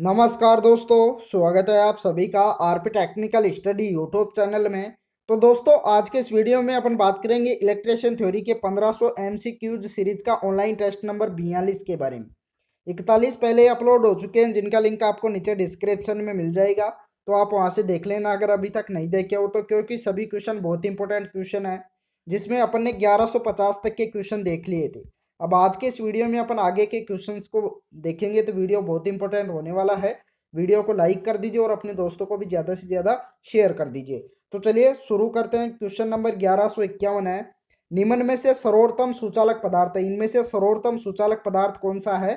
नमस्कार दोस्तों स्वागत है आप सभी का RP technical study YouTube channel में तो दोस्तों आज के इस वीडियो में अपन बात करेंगे इलेक्ट्रिशियन थ्योरी के 1500 एमसीक्यूज सीरीज का ऑनलाइन टेस्ट नंबर बयालीस के बारे में इकतालीस पहले अपलोड हो चुके हैं जिनका लिंक आपको नीचे डिस्क्रिप्शन में मिल जाएगा तो आप वहाँ से देख लेना अगर अभी तक नहीं देखे हो तो क्योंकि सभी क्वेश्चन बहुत इंपॉर्टेंट क्वेश्चन है जिसमें अपन ने ग्यारह तक के क्वेश्चन देख लिए थे अब आज के इस वीडियो में अपन आगे के क्वेश्चंस को देखेंगे तो वीडियो बहुत इंपॉर्टेंट होने वाला है वीडियो को लाइक कर दीजिए और अपने दोस्तों को भी ज़्यादा से ज़्यादा शेयर कर दीजिए तो चलिए शुरू करते हैं क्वेश्चन नंबर ग्यारह है निम्न में से सरोतम सुचालक पदार्थ है इनमें से सरोतम सुचालक पदार्थ कौन सा है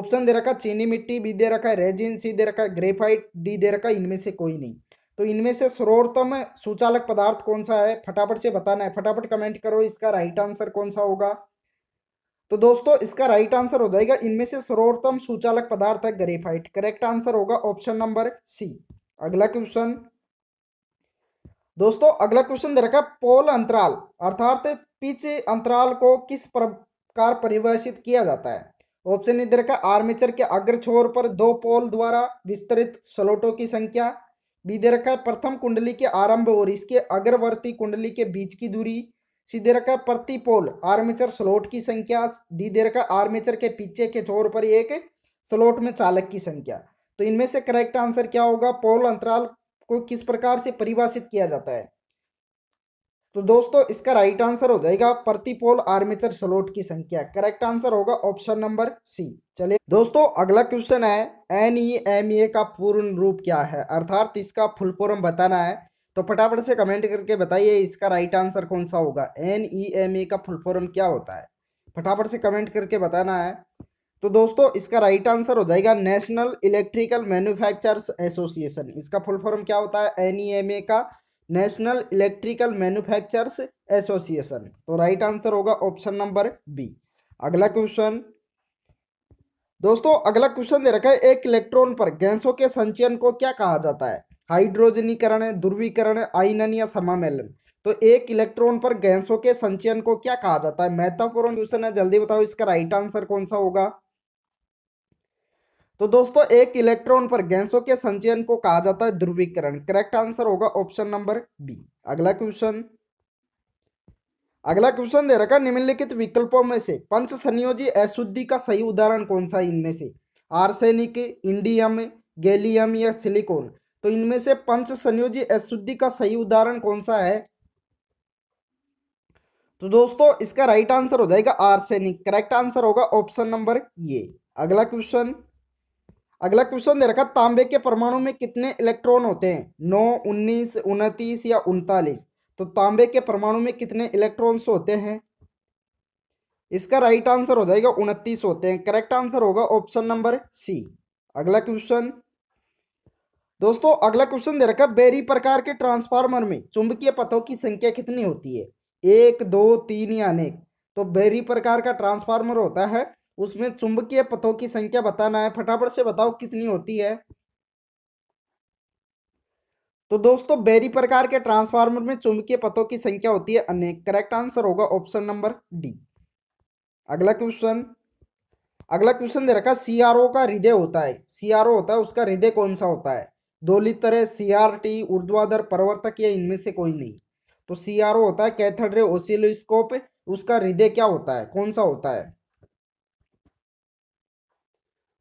ऑप्शन दे रखा चीनी मिट्टी बी दे रखा है रेजिन सी दे रखा है ग्रेफाइट डी दे रखा है इनमें से कोई नहीं तो इनमें से सरोतम सुचालक पदार्थ कौन सा है फटाफट से बताना है फटाफट कमेंट करो इसका राइट आंसर कौन सा होगा तो दोस्तों इसका राइट आंसर हो जाएगा इनमें से सर्वोत्तम सूचालक पदार्थ है ग्रेफाइट करेक्ट आंसर होगा ऑप्शन नंबर सी अगला क्वेश्चन दोस्तों अगला क्वेश्चन दे रखा पोल अंतराल अर्थात पिच अंतराल को किस प्रकार परिभाषित किया जाता है ऑप्शन दे रखा आर्मेचर के अग्र छोर पर दो पोल द्वारा विस्तृत स्लोटों की संख्या बी दे रखा है प्रथम कुंडली के आरंभ और इसके अग्रवर्ती कुंडली के बीच की दूरी सी दे रखा पोल आर्मेचर स्लोट की संख्या डी दे रखा आर्मेचर के पीछे के छोर पर एक स्लोट में चालक की संख्या तो इनमें से करेक्ट आंसर क्या होगा पोल अंतराल को किस प्रकार से परिभाषित किया जाता है तो दोस्तों इसका राइट आंसर हो जाएगा प्रति पोल आर्मेचर स्लोट की संख्या करेक्ट आंसर होगा ऑप्शन नंबर सी चलिए दोस्तों अगला क्वेश्चन है एन ई एम ए का पूर्ण रूप क्या है अर्थात इसका फुल फॉर्म बताना है तो फटाफट से कमेंट करके बताइए इसका राइट आंसर कौन सा होगा एन ई एम ए का फुल फॉर्म क्या होता है फटाफट से कमेंट करके बताना है तो दोस्तों इसका राइट आंसर हो जाएगा नेशनल इलेक्ट्रिकल मैन्युफैक्चरर्स एसोसिएशन इसका फुल फॉर्म क्या होता है एन e e का नेशनल इलेक्ट्रिकल मैन्युफैक्चरर्स एसोसिएशन तो राइट आंसर होगा ऑप्शन नंबर बी अगला क्वेश्चन दोस्तों अगला क्वेश्चन दे रखा है एक इलेक्ट्रॉन पर गैसों के संचयन को क्या कहा जाता है हाइड्रोजनीकरण ध्रुवीकरण आयनन या समामेलन तो एक इलेक्ट्रॉन पर गैसों के संचयन को क्या कहा जाता है महत्वपूर्ण क्वेश्चन है जल्दी बताओ इसका राइट आंसर कौन सा होगा तो दोस्तों एक इलेक्ट्रॉन पर गैसों के संचयन को कहा जाता है ध्रुवीकरण करेक्ट आंसर होगा ऑप्शन नंबर बी अगला क्वेश्चन अगला क्वेश्चन दे रखा निम्नलिखित विकल्पों में से पंच संयोजी अशुद्धि का सही उदाहरण कौन सा इनमें से आर्सेनिक इंडियम गैलियम या सिलिकॉन तो इनमें से पंच संयोजी अशुद्धि का सही उदाहरण कौन सा है तो दोस्तों इसका राइट आंसर हो जाएगा आर्सेनिक करेक्ट आंसर होगा ऑप्शन नंबर ये अगला क्वेश्चन अगला क्वेश्चन दे रखा तांबे के परमाणु में कितने इलेक्ट्रॉन होते हैं नौ उन्नीस उनतीस या उनतालीस तो तांबे के परमाणु में कितने इलेक्ट्रॉन्स होते हैं इसका राइट आंसर हो जाएगा उनतीस होते हैं करेक्ट आंसर होगा ऑप्शन नंबर सी अगला क्वेश्चन दोस्तों अगला क्वेश्चन दे रखा बेरी प्रकार के ट्रांसफार्मर में चुंबकीय पथों की संख्या कितनी होती है एक दो तीन या अनेक तो बेरी प्रकार का ट्रांसफार्मर होता है उसमें चुंबकीय पथों की संख्या बताना है फटाफट से बताओ कितनी होती है तो दोस्तों बेरी प्रकार के ट्रांसफार्मर में चुंबकीय पथों की संख्या होती है अनेक करेक्ट आंसर होगा ऑप्शन नंबर डी अगला क्वेश्चन अगला क्वेश्चन दे रखा सीआरओ का हृदय होता है सीआरओ होता है उसका हृदय कौन सा होता है लीटर है सी आर टी ऊर्ध्वाधर परवर्तक या इनमें से कोई नहीं तो सी आर ओ होता है रे ओसिलोस्कोप उसका हृदय क्या होता है कौन सा होता है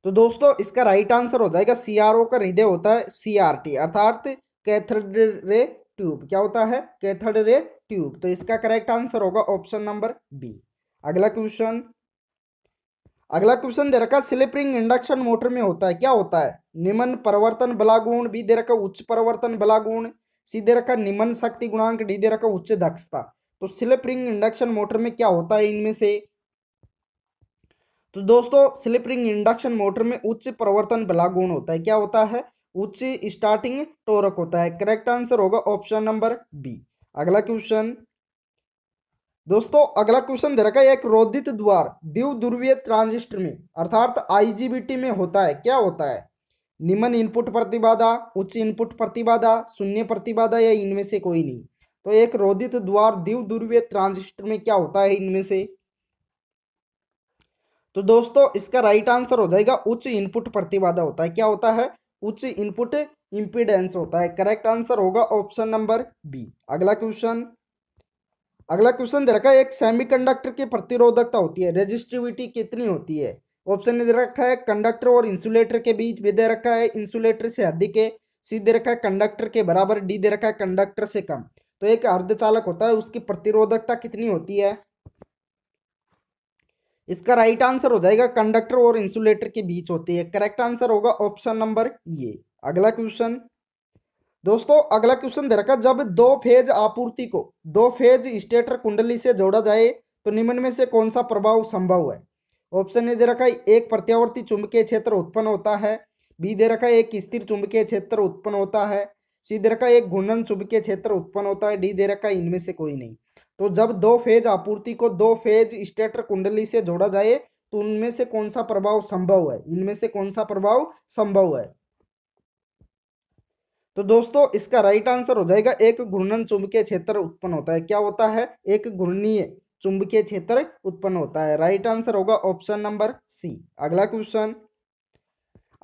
तो दोस्तों इसका राइट आंसर हो जाएगा सी आर ओ का हृदय होता है सी आर टी अर्थात रे ट्यूब क्या होता है रे ट्यूब तो इसका करेक्ट आंसर होगा ऑप्शन नंबर बी अगला क्वेश्चन अगला क्वेश्चन दे रखा स्लिपरिंग इंडक्शन मोटर में होता है क्या होता है निम्न परिवर्तन बलागुण बी दे रखा उच्च परिवर्तन बलागुण सी दे रखा निम्न शक्ति गुणांक डी दे रखा उच्च दक्षता तो स्लिप रिंग इंडक्शन मोटर में क्या होता है इनमें से तो दोस्तों स्लिप रिंग इंडक्शन मोटर में उच्च परिवर्तन बलागुण होता है क्या होता है उच्च स्टार्टिंग टोरक होता है करेक्ट आंसर होगा ऑप्शन नंबर बी अगला क्वेश्चन दोस्तों अगला क्वेश्चन दे रखा है एक रोधित द्वार ड्यू दुर्वीय ट्रांजिस्टर में अर्थात आईजीबीटी में होता है क्या होता है निम्न इनपुट प्रतिबाधा उच्च इनपुट प्रतिबाधा शून्य प्रतिबाधा या इनमें से कोई नहीं तो एक रोधित द्वार द्यू दुर्वीय ट्रांजिस्टर में क्या होता है इनमें से तो दोस्तों इसका राइट आंसर हो जाएगा उच्च इनपुट प्रतिबाधा होता है क्या होता है उच्च इनपुट इंपीडेंस होता है करेक्ट आंसर होगा ऑप्शन नंबर बी अगला क्वेश्चन अगला क्वेश्चन दे रखा है एक सेमीकंडक्टर की प्रतिरोधकता होती है रेजिस्टिविटी कितनी होती है ऑप्शन दे रखा है कंडक्टर और इंसुलेटर के बीच भी दे रखा है इंसुलेटर से अधिक है सी दे रखा है कंडक्टर के बराबर डी दे रखा है कंडक्टर से कम तो एक अर्धचालक होता है उसकी प्रतिरोधकता कितनी होती है इसका राइट आंसर हो जाएगा कंडक्टर और इंसुलेटर के बीच होती है करेक्ट आंसर होगा ऑप्शन नंबर ये अगला क्वेश्चन दोस्तों अगला क्वेश्चन दे रखा जब दो फेज आपूर्ति को दो फेज स्टेटर कुंडली से जोड़ा जाए तो निम्न में से कौन सा प्रभाव संभव है ऑप्शन ए दे रखा है एक प्रत्यावर्ती चुंबकीय क्षेत्र उत्पन्न होता है बी दे रखा है एक स्थिर चुंबकीय क्षेत्र उत्पन्न होता है सी दे रखा है एक घूर्णन चुंबकीय क्षेत्र उत्पन्न होता है डी दे रखा है इनमें से कोई नहीं तो जब दो फेज आपूर्ति को दो फेज स्टेटर कुंडली से जोड़ा जाए तो उनमें से कौन सा प्रभाव संभव है इनमें से कौन सा प्रभाव संभव है तो दोस्तों इसका राइट आंसर हो जाएगा एक घूर्णन चुंबकीय क्षेत्र उत्पन्न होता है क्या होता है एक घूर्णीय चुंबकीय क्षेत्र उत्पन्न होता है राइट आंसर होगा ऑप्शन नंबर सी अगला क्वेश्चन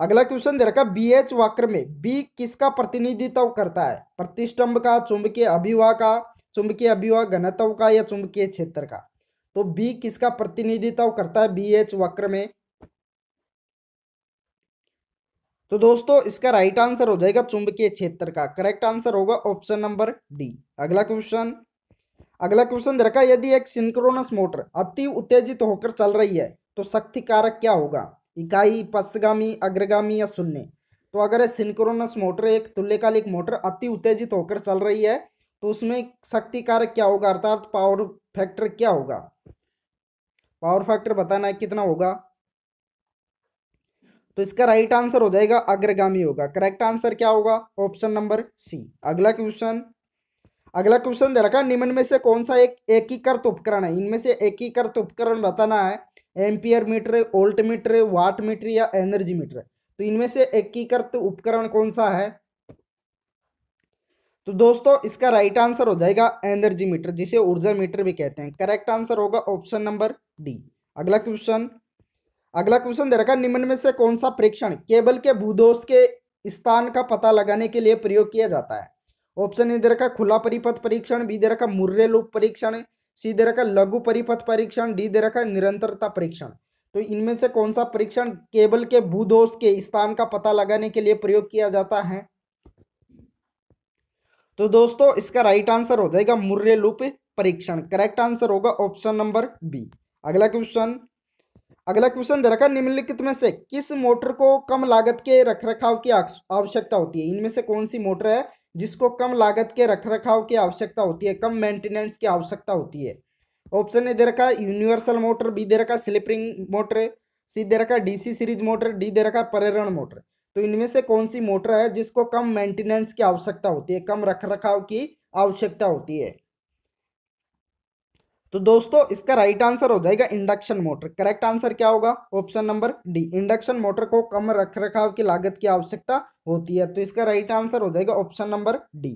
अगला क्वेश्चन दे रखा बी एच वक्र में बी किसका प्रतिनिधित्व करता है प्रतिष्ठम्भ का चुंबकीय अभिवाह का चुंबकीय अभिवाह घनत्व का या चुंबकीय क्षेत्र का तो बी किसका प्रतिनिधित्व करता है बी एच वक्र में तो दोस्तों इसका राइट आंसर हो जाएगा चुंबकीय क्षेत्र का करेक्ट आंसर होगा ऑप्शन नंबर डी अगला क्वेश्चन अगला क्वेश्चन रखा यदि एक सिंक्रोनस मोटर अति उत्तेजित होकर चल रही है तो शक्ति कारक क्या होगा इकाई पश्चगामी अग्रगामी या शून्य तो अगर सिंक्रोनस मोटर एक तुल्यकालिक मोटर अति उत्तेजित होकर चल रही है तो उसमें शक्ति कारक क्या होगा अर्थात पावर फैक्टर क्या होगा पावर फैक्टर बताना है कितना होगा तो इसका राइट आंसर हो जाएगा अग्रगामी होगा करेक्ट आंसर क्या होगा ऑप्शन नंबर सी अगला क्वेश्चन अगला क्वेश्चन दे रखा निम्न में से कौन सा एक एकीकृत उपकरण है इनमें से एकीकृत उपकरण बताना है ampere meter volt meter watt meter या एनर्जी मीटर तो इनमें से एकीकृत उपकरण कौन सा है तो दोस्तों इसका राइट आंसर हो जाएगा एनर्जी मीटर जिसे ऊर्जा मीटर भी कहते हैं करेक्ट आंसर होगा ऑप्शन नंबर डी अगला क्वेश्चन अगला क्वेश्चन दे रखा निम्न में से कौन सा प्रेक्षण केबल के भूदोष के स्थान का पता लगाने के लिए प्रयोग किया जाता है ऑप्शन ए दे रखा खुला परिपथ परीक्षण बी दे रखा मुर्रे लूप परीक्षण सी दे रखा लघु परिपथ परीक्षण डी दे रखा निरंतरता परीक्षण तो इनमें से कौन सा परीक्षण केबल के भूदोष के स्थान का पता लगाने के लिए प्रयोग किया जाता है तो दोस्तों इसका राइट आंसर हो जाएगा मुर्रे लूप परीक्षण करेक्ट आंसर होगा ऑप्शन नंबर बी अगला क्वेश्चन अगला क्वेश्चन दे रखा निम्नलिखित में से किस मोटर को कम लागत के रखरखाव की आवश्यकता होती है इनमें से कौन सी मोटर है जिसको कम लागत के रखरखाव की आवश्यकता होती है कम मेंटेनेंस की आवश्यकता होती है ऑप्शन ए दे रखा यूनिवर्सल मोटर बी दे रखा स्लिपरिंग मोटर सी दे रखा डीसी सीरीज मोटर डी दे रखा पर्यावरण मोटर तो इनमें से कौन सी मोटर है जिसको कम मेंटेनेंस की आवश्यकता होती है कम रखरखाव की आवश्यकता होती है तो दोस्तों इसका राइट आंसर हो जाएगा इंडक्शन मोटर करेक्ट आंसर क्या होगा option number D induction motor को कम रख रखाव की लागत की आवश्यकता होती है तो इसका राइट आंसर हो जाएगा ऑप्शन नंबर डी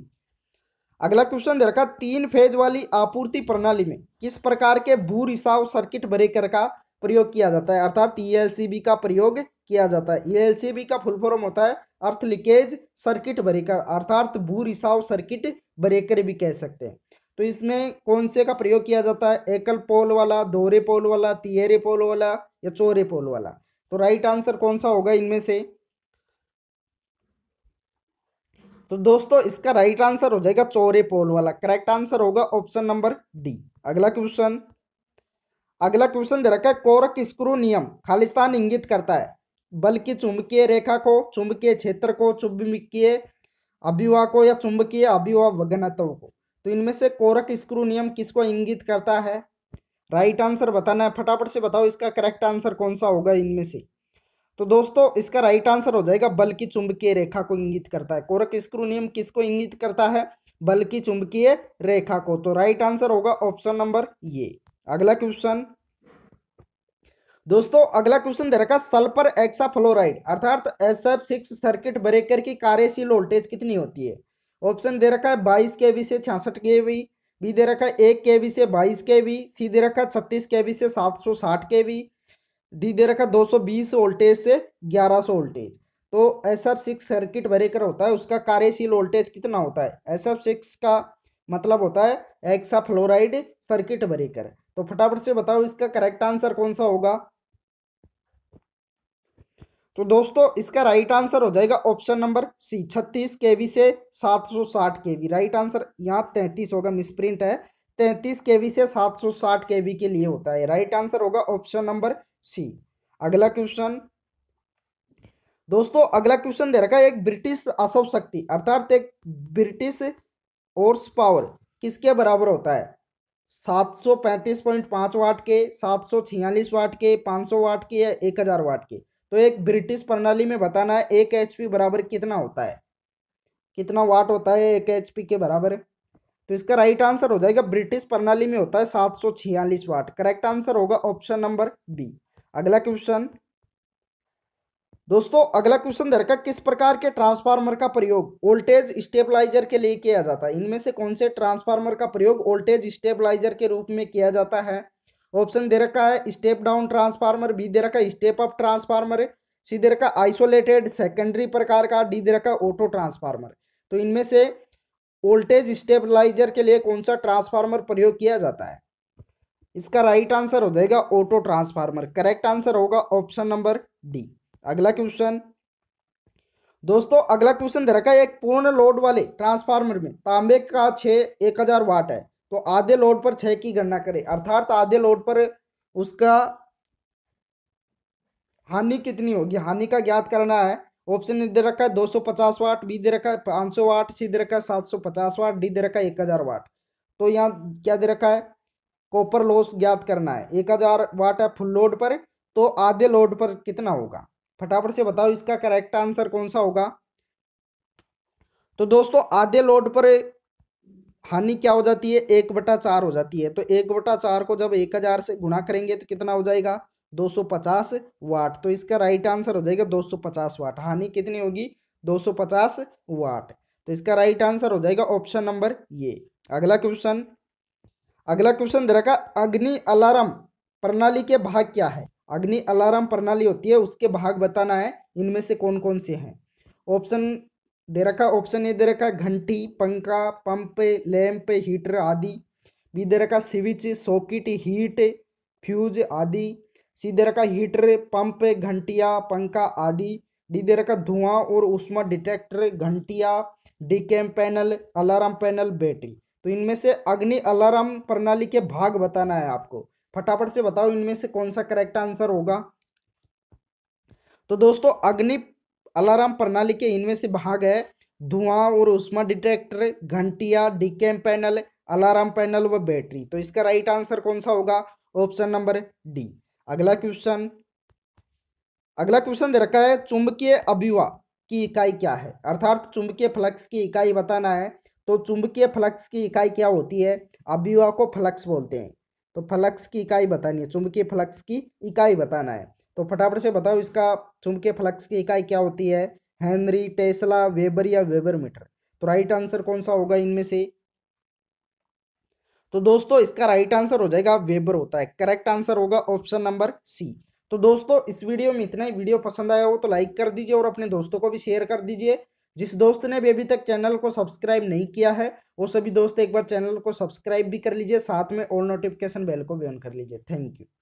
अगला क्वेश्चन दे रखा तीन फेज वाली आपूर्ति प्रणाली में किस प्रकार के भू रिसाव सर्किट ब्रेकर का प्रयोग किया जाता है अर्थात ई e का प्रयोग किया जाता है ई e का फुल फॉर्म होता है अर्थ लीकेज सर्किट ब्रेकर अर्थात भू रिसाव सर्किट ब्रेकर भी कह सकते हैं तो इसमें कौन से का प्रयोग किया जाता है एकल पोल वाला दोहरे पोल वाला तिहरे पोल वाला या चोरे पोल वाला तो राइट आंसर कौन सा होगा इनमें से तो दोस्तों इसका राइट आंसर हो जाएगा चोरे पोल वाला करेक्ट आंसर होगा ऑप्शन नंबर डी अगला क्वेश्चन अगला क्वेश्चन दे रखा है कोरक स्क्रू नियम खालिस्तान इंगित करता है बल्कि चुंबकीय रेखा को चुंबकीय क्षेत्र को चुंबकीय अभिवाह को या चुंबकीय अभिवाह वगनत्व को तो इनमें से कोरक स्क्रू नियम किसको इंगित करता है राइट आंसर बताना है फटाफट से बताओ इसका करेक्ट आंसर कौन सा होगा इनमें से तो दोस्तों इसका राइट आंसर हो जाएगा बल की चुंबकीय रेखा को इंगित करता है कोरक स्क्रू नियम किसको इंगित करता है बल की चुंबकीय रेखा को तो राइट आंसर होगा ऑप्शन नंबर ये अगला क्वेश्चन दोस्तों अगला क्वेश्चन दे रखा सल्फर फ्लोराइड अर्थात S F six circuit breaker की कार्यशील वोल्टेज कितनी होती है ऑप्शन दे रखा है बाईस के वी से छियासठ के वी बी दे रखा है एक के वी से बाईस के वी सी दे रखा है छत्तीस के वी से सात सौ साठ के वी डी दे रखा है दो सौ बीस वोल्टेज से ग्यारह सौ वोल्टेज तो ऐसा सिक्स सर्किट ब्रेकर होता है उसका कार्यशील वोल्टेज कितना होता है ऐसा सिक्स का मतलब होता है एक्सा फ्लोराइड सर्किट ब्रेकर तो फटाफट से बताओ इसका करेक्ट आंसर कौन सा होगा तो दोस्तों इसका राइट आंसर हो जाएगा ऑप्शन नंबर सी छत्तीस केवी से 760 केवी राइट आंसर यहाँ तैंतीस होगा मिसप्रिंट है तैंतीस के से 760 केवी के लिए होता है राइट आंसर होगा ऑप्शन नंबर सी अगला क्वेश्चन दोस्तों अगला क्वेश्चन दे रखा है एक ब्रिटिश असव शक्ति अर्थात एक ब्रिटिश ओर्स पावर किसके बराबर होता है 735.5 वाट के 746 वाट के 500 वाट के या 1000 वाट के तो एक ब्रिटिश प्रणाली में बताना है एक एच बराबर कितना होता है कितना वाट होता है एक एच के बराबर तो इसका राइट आंसर हो जाएगा ब्रिटिश प्रणाली में होता है सात सौ छियालीस वाट करेक्ट आंसर होगा ऑप्शन नंबर बी अगला क्वेश्चन दोस्तों अगला क्वेश्चन दरका किस प्रकार के ट्रांसफार्मर का प्रयोग वोल्टेज स्टेबलाइजर के लिए किया जाता है इनमें से कौन से ट्रांसफार्मर का प्रयोग वोल्टेज स्टेबलाइजर के रूप में किया जाता है ऑप्शन दे रखा है स्टेप डाउन ट्रांसफार्मर बी दे रखा है स्टेप अप ट्रांसफार्मर सी दे रखा आइसोलेटेड सेकेंडरी प्रकार का डी दे रखा ऑटो ट्रांसफार्मर तो इनमें से वोल्टेज स्टेबलाइजर के लिए कौन सा ट्रांसफार्मर प्रयोग किया जाता है इसका राइट आंसर हो जाएगा ऑटो ट्रांसफार्मर करेक्ट आंसर होगा ऑप्शन नंबर डी अगला क्वेश्चन दोस्तों अगला क्वेश्चन दे रखा है एक पूर्ण लोड वाले ट्रांसफार्मर में तांबे का छः एक हज़ार वाट है तो आधे लोड पर छह की गणना करें अर्थात आधे लोड पर उसका हानि कितनी होगी हानि का ज्ञात करना है ऑप्शन दे रखा है दो सौ पचास वाट बी दे रखा है पाँच सौ वाट सी दे रखा है सात सौ पचास वाट डी दे रखा है एक हज़ार वाट तो यहाँ क्या दे रखा है कॉपर लॉस ज्ञात करना है एक हज़ार वाट है फुल लोड पर तो आधे लोड पर कितना होगा फटाफट से बताओ इसका करेक्ट आंसर कौन सा होगा तो दोस्तों आधे लोड पर हानि क्या हो जाती है एक बटा चार हो जाती है तो एक बटा चार को जब एक हज़ार से गुणा करेंगे तो कितना हो जाएगा 250 वाट तो इसका राइट आंसर हो जाएगा 250 वाट हानि कितनी होगी 250 वाट तो इसका राइट आंसर हो जाएगा ऑप्शन नंबर ये अगला क्वेश्चन अगला क्वेश्चन दे रखा अग्नि अलार्म प्रणाली के भाग क्या है अग्नि अलार्म प्रणाली होती है उसके भाग बताना है इनमें से कौन कौन से हैं ऑप्शन दे रखा ऑप्शन ए दे रखा घंटी पंखा पंप लैंप हीटर आदि बी दे रखा स्विच सॉकेट हीट फ्यूज आदि सी दे रखा हीटर पंप घंटिया पंखा आदि डी दे रखा धुआं और उष्मा डिटेक्टर घंटिया डीकेम पैनल अलार्म पैनल बैटरी तो इनमें से अग्नि अलार्म प्रणाली के भाग बताना है आपको फटाफट से बताओ इनमें से कौन सा करेक्ट आंसर होगा तो दोस्तों अग्नि अलार्म प्रणाली के इनमें से भाग है धुआं और उष्मा डिटेक्टर घंटिया डिकेम पैनल अलार्म पैनल व बैटरी तो इसका राइट आंसर कौन सा होगा ऑप्शन नंबर डी अगला क्वेश्चन अगला क्वेश्चन दे रखा है चुंबकीय अभिवा की इकाई क्या है अर्थात चुंबकीय फ्लक्स की इकाई बताना है तो चुंबकीय फ्लक्स की इकाई क्या होती है अभिवा को फ्लक्स बोलते हैं तो फ्लक्स की इकाई बतानी है चुंबकीय फ्लक्स की इकाई बताना है तो फटाफट से बताओ इसका चुंबकीय फ्लक्स की इकाई क्या होती है हेनरी टेस्ला वेबर या वेबर मीटर तो राइट आंसर कौन सा होगा इनमें से तो दोस्तों इसका राइट आंसर हो जाएगा वेबर होता है करेक्ट आंसर होगा ऑप्शन नंबर सी तो दोस्तों इस वीडियो में इतना ही वीडियो पसंद आया हो तो लाइक कर दीजिए और अपने दोस्तों को भी शेयर कर दीजिए जिस दोस्त ने भी अभी तक चैनल को सब्सक्राइब नहीं किया है वो सभी दोस्त एक बार चैनल को सब्सक्राइब भी कर लीजिए साथ में ऑल नोटिफिकेशन बेल को भी ऑन कर लीजिए थैंक यू